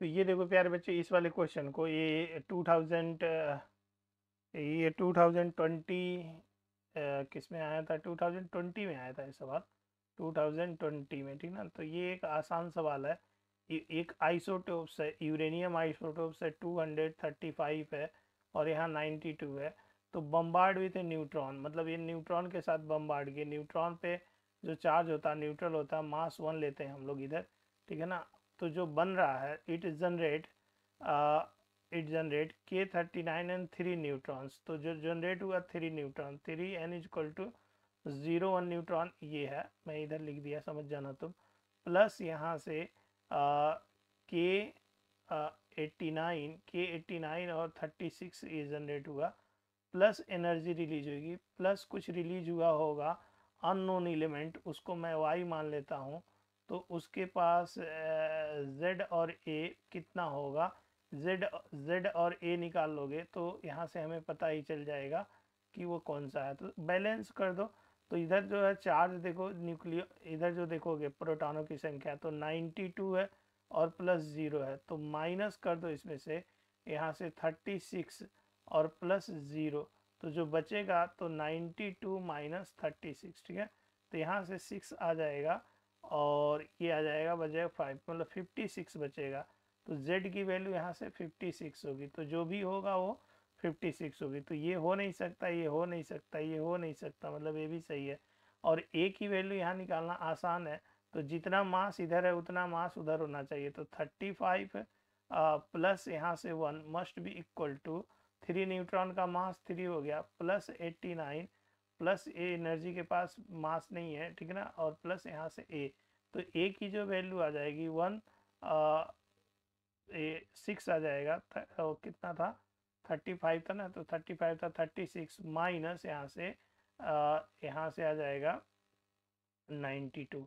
तो ये देखो प्यारे बच्चे इस वाले क्वेश्चन को ये टू थाउजेंड ये टू थाउजेंड ट्वेंटी किस में आया था टू थाउजेंड ट्वेंटी में आया था ये सवाल टू थाउजेंड ट्वेंटी में ठीक ना तो ये एक आसान सवाल है एक आइसोटोप्स है यूरेनियम आइसोटोप्स है टू हंड्रेड थर्टी फाइव है और यहाँ नाइन्टी टू है तो बम्बार्ड विथ ए न्यूट्रॉन मतलब ये न्यूट्रॉन के साथ बम्बार्ड किए न्यूट्रॉन पे जो चार्ज होता है न्यूट्रल होता है मास वन लेते हैं हम लोग इधर ठीक है ना तो जो बन रहा है इट जनरेट इट जनरेट के thirty nine and three neutrons तो जो जनरेट हुआ three neutron three N is equal to zero one neutron ये है मैं इधर लिख दिया समझ जाना तुम प्लस यहाँ से के एट्टी नाइन के एट्टी नाइन और थर्टी सिक्स ये जनरेट हुआ प्लस एनर्जी रिलीज होगी प्लस कुछ रिलीज हुआ होगा अननोन एलिमेंट उसको मैं वाई मान लेता हूँ तो उसके पास जेड और ए कितना होगा जेड जेड और ए निकाल लोगे तो यहाँ से हमें पता ही चल जाएगा कि वो कौन सा है तो बैलेंस कर दो तो इधर जो है चार्ज देखो न्यूक्लियो इधर जो देखोगे प्रोटॉनों की संख्या तो 92 है और प्लस ज़ीरो है तो माइनस कर दो इसमें से यहाँ से 36 और प्लस ज़ीरो तो जो बचेगा तो 92 माइनस थर्टी ठीक है तो यहाँ से 6 आ जाएगा और ये आ जाएगा बचेगा फाइव मतलब फिफ्टी सिक्स बचेगा तो जेड की वैल्यू यहाँ से फिफ्टी सिक्स होगी तो जो भी होगा वो फिफ्टी सिक्स होगी तो ये हो नहीं सकता ये हो नहीं सकता ये हो नहीं सकता मतलब ये भी सही है और ए की वैल्यू यहाँ निकालना आसान है तो जितना मास इधर है उतना मास उधर होना चाहिए तो थर्टी फाइव प्लस यहाँ से one must be equal to three neutron का मास थ्री हो गया plus eighty nine plus a energy के पास मास नहीं है ठीक है ना और प्लस यहाँ से ए तो ए की जो वैल्यू आ जाएगी वन ए सिक्स आ जाएगा त, कितना था थर्टी फाइव था ना तो थर्टी फाइव था थर्टी सिक्स माइनस यहाँ से यहाँ से आ जाएगा नाइन्टी टू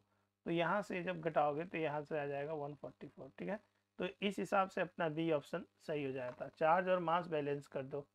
तो यहाँ से जब घटाओगे तो यहाँ से आ जाएगा वन फोर्टी फोर ठीक है तो इस हिसाब से अपना बी ऑप्शन सही हो जाता चार्ज और मास बैलेंस कर दो